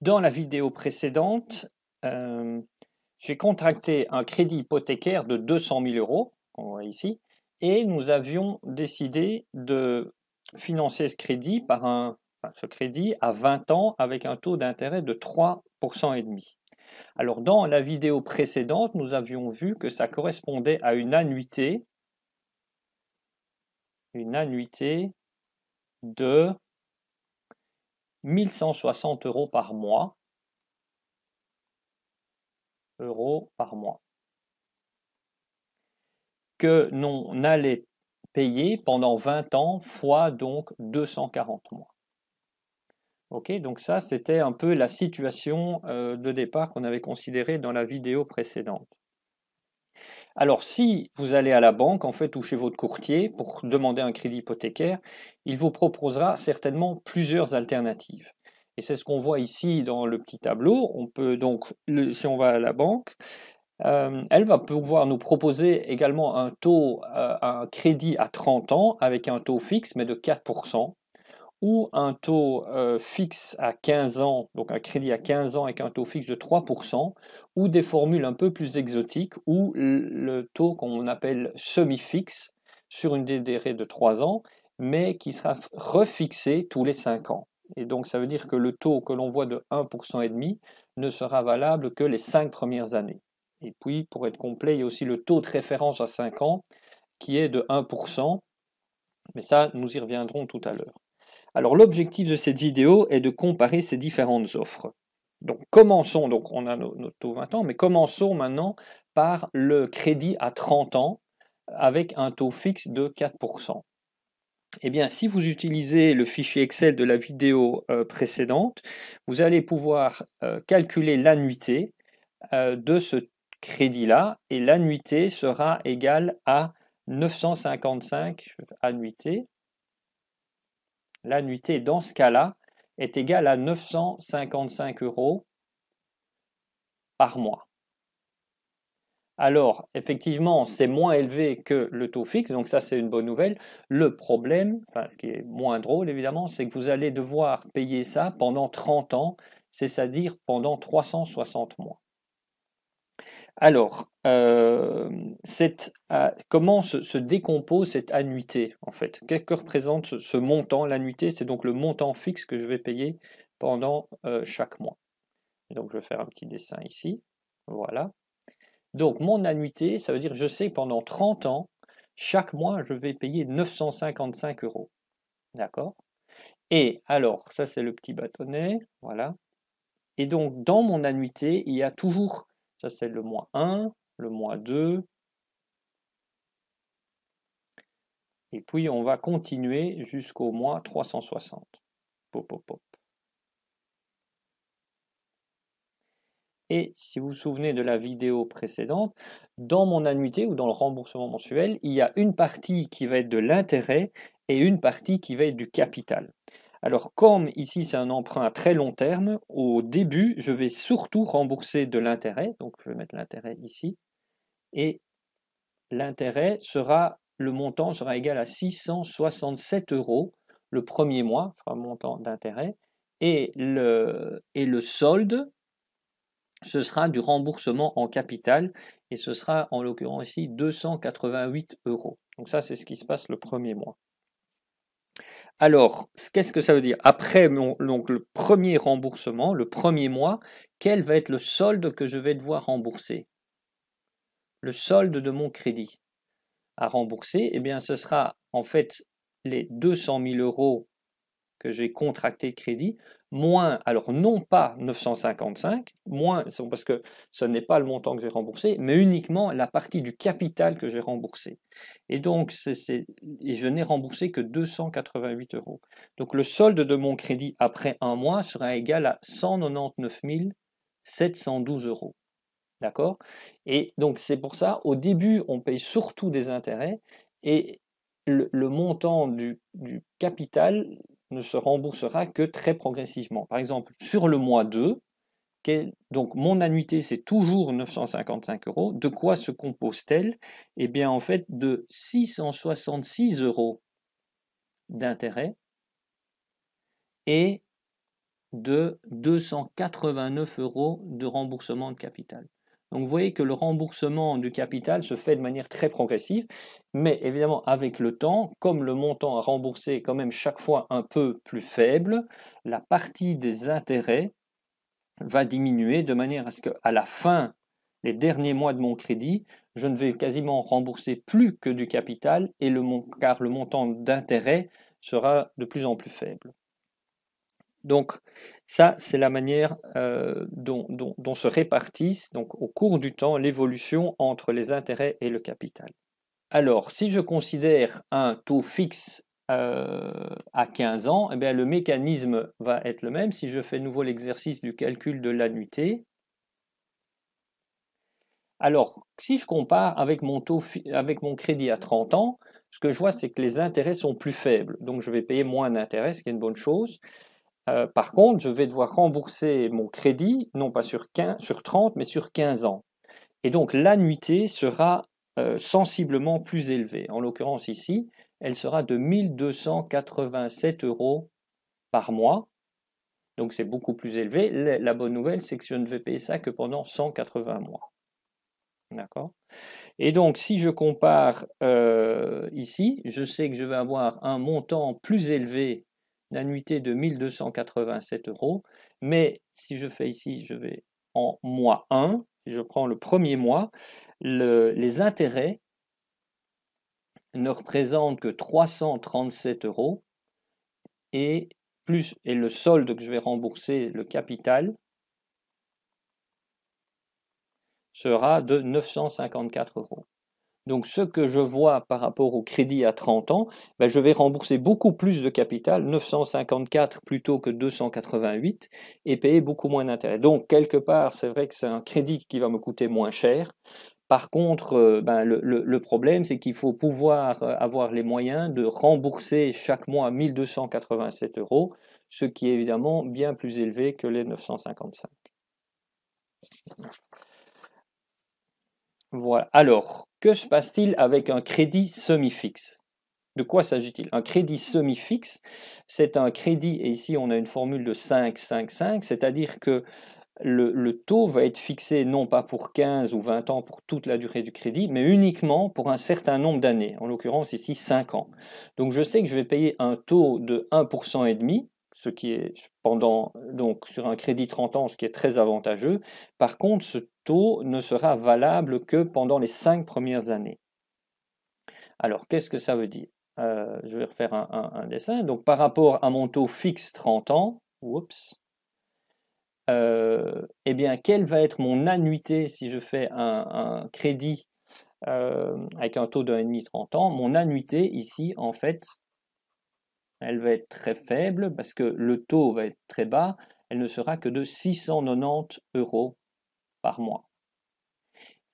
Dans la vidéo précédente, euh, j'ai contracté un crédit hypothécaire de 200 000 euros, voit ici, et nous avions décidé de financer ce crédit par un, ce crédit à 20 ans avec un taux d'intérêt de 3% et demi. Alors dans la vidéo précédente, nous avions vu que ça correspondait à une annuité une annuité de 1160 euros par mois. Euros par mois. Que l'on allait payer pendant 20 ans fois donc 240 mois. Ok, donc ça c'était un peu la situation euh, de départ qu'on avait considérée dans la vidéo précédente. Alors si vous allez à la banque, en fait, ou chez votre courtier pour demander un crédit hypothécaire, il vous proposera certainement plusieurs alternatives. Et c'est ce qu'on voit ici dans le petit tableau. On peut donc, si on va à la banque, euh, elle va pouvoir nous proposer également un taux, euh, un crédit à 30 ans avec un taux fixe, mais de 4% ou un taux euh, fixe à 15 ans, donc un crédit à 15 ans avec un taux fixe de 3%, ou des formules un peu plus exotiques, ou le taux qu'on appelle semi-fixe sur une DDR de 3 ans, mais qui sera refixé tous les 5 ans. Et donc ça veut dire que le taux que l'on voit de 1% et demi ne sera valable que les 5 premières années. Et puis, pour être complet, il y a aussi le taux de référence à 5 ans qui est de 1%, mais ça, nous y reviendrons tout à l'heure. Alors l'objectif de cette vidéo est de comparer ces différentes offres. Donc commençons, donc on a notre taux 20 ans, mais commençons maintenant par le crédit à 30 ans avec un taux fixe de 4%. Eh bien, si vous utilisez le fichier Excel de la vidéo euh, précédente, vous allez pouvoir euh, calculer l'annuité euh, de ce crédit-là, et l'annuité sera égale à 955 annuités l'annuité dans ce cas-là est égale à 955 euros par mois. Alors, effectivement, c'est moins élevé que le taux fixe, donc ça c'est une bonne nouvelle. Le problème, enfin ce qui est moins drôle évidemment, c'est que vous allez devoir payer ça pendant 30 ans, c'est-à-dire pendant 360 mois. Alors, euh, ah, comment se, décompose cette annuité en fait Qu'est-ce que représente ce, montant L'annuité, c'est donc le montant fixe que je vais payer pendant euh, chaque mois. donc, je vais faire un petit dessin ici. Voilà. Donc, mon annuité, ça veut dire je sais que pendant 30 ans, chaque mois, je vais payer 955 euros. D'accord Et alors, ça, c'est le petit bâtonnet. Voilà. Et donc, dans mon annuité, il y a toujours ça, c'est le moins 1, le mois 2. Et puis, on va continuer jusqu'au mois 360. Pop, Et si vous vous souvenez de la vidéo précédente, dans mon annuité ou dans le remboursement mensuel, il y a une partie qui va être de l'intérêt et une partie qui va être du capital. Alors comme ici c'est un emprunt à très long terme, au début je vais surtout rembourser de l'intérêt, donc je vais mettre l'intérêt ici, et l'intérêt sera, le montant sera égal à 667 euros le premier mois, sera montant d'intérêt, et le, et le solde, ce sera du remboursement en capital, et ce sera en l'occurrence ici 288 euros. Donc ça c'est ce qui se passe le premier mois. Alors, qu'est-ce que ça veut dire Après donc, le premier remboursement, le premier mois, quel va être le solde que je vais devoir rembourser Le solde de mon crédit à rembourser, eh bien, ce sera en fait les 200 000 euros que j'ai contracté de crédit, moins, alors non pas 955, moins, parce que ce n'est pas le montant que j'ai remboursé, mais uniquement la partie du capital que j'ai remboursé. Et donc, je n'ai remboursé que 288 euros. Donc, le solde de mon crédit après un mois sera égal à 199 712 euros. D'accord Et donc, c'est pour ça, au début, on paye surtout des intérêts et le, montant du capital ne se remboursera que très progressivement. Par exemple, sur le mois 2, donc mon annuité c'est toujours 955 euros, de quoi se compose-t-elle Eh bien en fait de 666 euros d'intérêt et de 289 euros de remboursement de capital. Donc vous voyez que le remboursement du capital se fait de manière très progressive, mais évidemment avec le temps, comme le montant à rembourser est quand même chaque fois un peu plus faible, la partie des intérêts va diminuer de manière à ce qu'à la fin, les derniers mois de mon crédit, je ne vais quasiment rembourser plus que du capital et car le montant d'intérêt sera de plus en plus faible. Donc ça, c'est la manière euh, dont, se répartissent donc, au cours du temps l'évolution entre les intérêts et le capital. Alors, si je considère un taux fixe euh, à 15 ans, eh bien, le mécanisme va être le même. Si je fais nouveau l'exercice du calcul de l'annuité, alors, si je compare avec mon, taux, avec mon crédit à 30 ans, ce que je vois, c'est que les intérêts sont plus faibles. Donc, je vais payer moins d'intérêts, ce qui est une bonne chose. Euh, par contre, je vais devoir rembourser mon crédit, non pas sur, 15, sur 30, mais sur 15 ans. Et donc l'annuité sera euh, sensiblement plus élevée. En l'occurrence ici, elle sera de 1287 euros par mois. Donc c'est beaucoup plus élevé. La bonne nouvelle, c'est que je ne vais payer ça que pendant 180 mois. D'accord Et donc si je compare euh, ici, je sais que je vais avoir un montant plus élevé annuité de 1287 euros. Mais si je fais ici, je vais en mois 1, je prends le premier mois, les intérêts ne représentent que 337 euros et plus et le solde que je vais rembourser, le capital, sera de 954 euros. Donc ce que je vois par rapport au crédit à 30 ans, ben, je vais rembourser beaucoup plus de capital, 954 plutôt que 288, et payer beaucoup moins d'intérêt. Donc quelque part, c'est vrai que c'est un crédit qui va me coûter moins cher. Par contre, euh, ben, le, le, problème, c'est qu'il faut pouvoir euh, avoir les moyens de rembourser chaque mois 1287 euros, ce qui est évidemment bien plus élevé que les 955. Voilà. Alors, que se passe-t-il avec un crédit semi-fixe De quoi s'agit-il Un crédit semi-fixe, c'est un crédit, et ici on a une formule de 5, 5, 5, c'est-à-dire que le, taux va être fixé non pas pour 15 ou 20 ans pour toute la durée du crédit, mais uniquement pour un certain nombre d'années, en l'occurrence ici 5 ans. Donc je sais que je vais payer un taux de 1% et demi, ce qui est pendant donc sur un crédit 30 ans, ce qui est très avantageux. Par contre, ce taux ne sera valable que pendant les cinq premières années. Alors, qu'est-ce que ça veut dire euh, Je vais refaire un, dessin. Donc, par rapport à mon taux fixe 30 ans, oups, euh, eh bien, quelle va être mon annuité si je fais un, crédit euh, avec un taux de 1,5-30 ans Mon annuité ici, en fait, elle va être très faible parce que le taux va être très bas. Elle ne sera que de 690 euros par mois.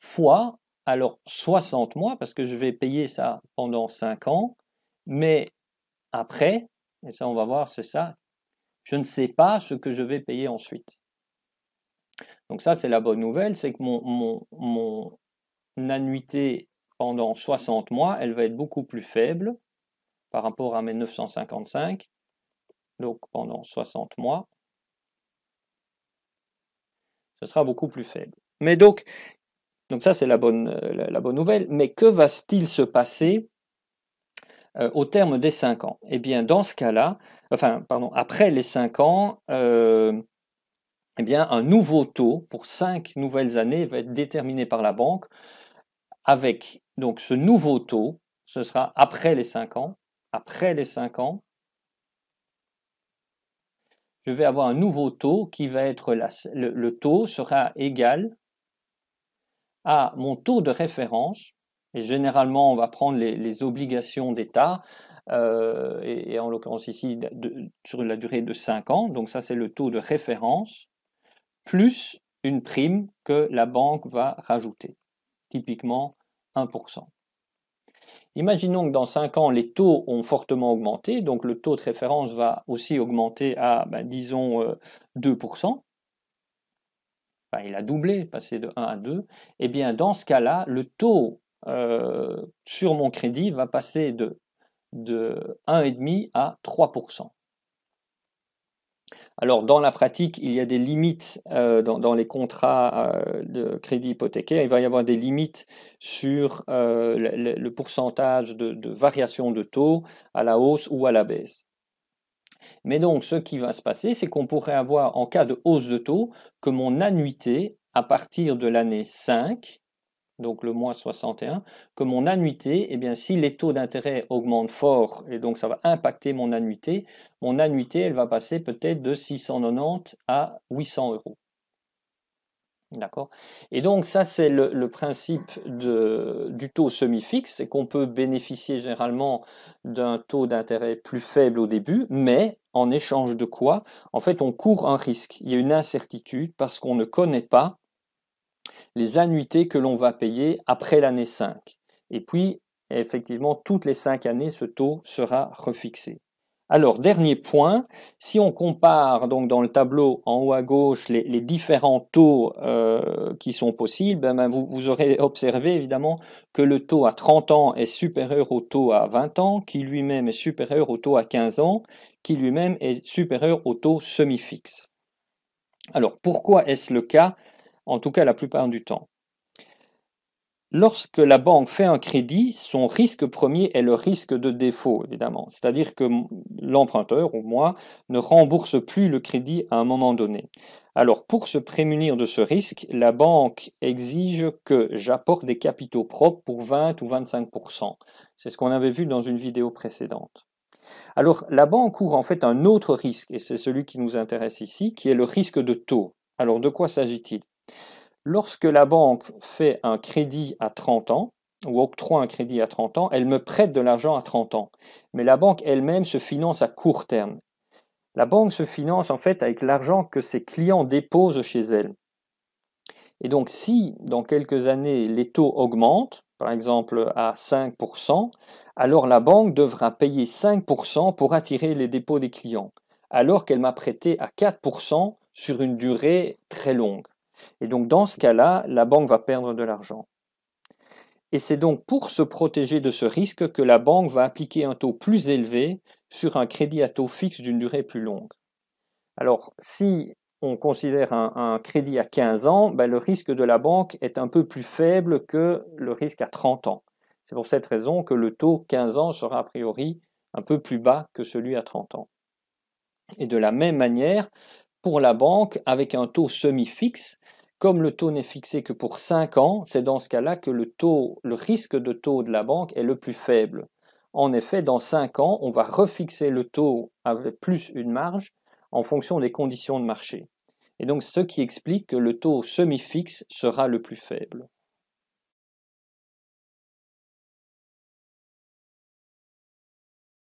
Fois, alors 60 mois, parce que je vais payer ça pendant 5 ans, mais après, et ça on va voir, c'est ça, je ne sais pas ce que je vais payer ensuite. Donc ça, c'est la bonne nouvelle, c'est que mon, mon, mon annuité pendant 60 mois, elle va être beaucoup plus faible par rapport à mes 955, donc pendant 60 mois ce sera beaucoup plus faible. Mais donc, donc ça c'est la bonne, euh, la, bonne nouvelle, mais que va-t-il se passer euh, au terme des 5 ans Eh bien dans ce cas-là, enfin pardon, après les 5 ans, euh, eh bien un nouveau taux pour 5 nouvelles années va être déterminé par la banque avec donc ce nouveau taux, ce sera après les 5 ans, après les 5 ans, je vais avoir un nouveau taux qui va être le, taux sera égal à mon taux de référence. Et généralement, on va prendre les, obligations d'État, euh, et, en l'occurrence ici sur la durée de 5 ans. Donc ça, c'est le taux de référence plus une prime que la banque va rajouter, typiquement 1%. Imaginons que dans 5 ans, les taux ont fortement augmenté, donc le taux de référence va aussi augmenter à, ben, disons, 2%. Euh, ben, il a doublé, passé de 1 à 2. et eh bien, dans ce cas-là, le taux euh, sur mon crédit va passer de 1,5 à 3%. Alors dans la pratique, il y a des limites euh, dans, les contrats euh, de crédit hypothécaire. Il va y avoir des limites sur euh, le, pourcentage de, de, variation de taux à la hausse ou à la baisse. Mais donc ce qui va se passer, c'est qu'on pourrait avoir en cas de hausse de taux que mon annuité à partir de l'année 5 donc le mois 61, que mon annuité, et eh bien, si les taux d'intérêt augmentent fort, et donc ça va impacter mon annuité, mon annuité, elle va passer peut-être de 690 à 800 euros. D'accord Et donc ça, c'est le, principe du taux semi-fixe, c'est qu'on peut bénéficier généralement d'un taux d'intérêt plus faible au début, mais en échange de quoi En fait, on court un risque, il y a une incertitude parce qu'on ne connaît pas les annuités que l'on va payer après l'année 5. Et puis, effectivement, toutes les 5 années, ce taux sera refixé. Alors, dernier point, si on compare donc dans le tableau en haut à gauche les, différents taux euh, qui sont possibles, ben, ben, vous, vous, aurez observé évidemment que le taux à 30 ans est supérieur au taux à 20 ans, qui lui-même est supérieur au taux à 15 ans, qui lui-même est supérieur au taux semi-fixe. Alors, pourquoi est-ce le cas en tout cas la plupart du temps. Lorsque la banque fait un crédit, son risque premier est le risque de défaut, évidemment. C'est-à-dire que l'emprunteur, ou moi, ne rembourse plus le crédit à un moment donné. Alors, pour se prémunir de ce risque, la banque exige que j'apporte des capitaux propres pour 20 ou 25 C'est ce qu'on avait vu dans une vidéo précédente. Alors, la banque court en fait un autre risque, et c'est celui qui nous intéresse ici, qui est le risque de taux. Alors, de quoi s'agit-il Lorsque la banque fait un crédit à 30 ans, ou octroie un crédit à 30 ans, elle me prête de l'argent à 30 ans. Mais la banque elle-même se finance à court terme. La banque se finance en fait avec l'argent que ses clients déposent chez elle. Et donc si dans quelques années les taux augmentent, par exemple à 5%, alors la banque devra payer 5% pour attirer les dépôts des clients, alors qu'elle m'a prêté à 4% sur une durée très longue. Et donc dans ce cas-là, la banque va perdre de l'argent. Et c'est donc pour se protéger de ce risque que la banque va appliquer un taux plus élevé sur un crédit à taux fixe d'une durée plus longue. Alors si on considère un, crédit à 15 ans, ben, le risque de la banque est un peu plus faible que le risque à 30 ans. C'est pour cette raison que le taux 15 ans sera a priori un peu plus bas que celui à 30 ans. Et de la même manière, pour la banque, avec un taux semi-fixe, comme le taux n'est fixé que pour 5 ans, c'est dans ce cas-là que le, risque de taux de la banque est le plus faible. En effet, dans 5 ans, on va refixer le taux avec plus une marge en fonction des conditions de marché. Et donc, ce qui explique que le taux semi-fixe sera le plus faible.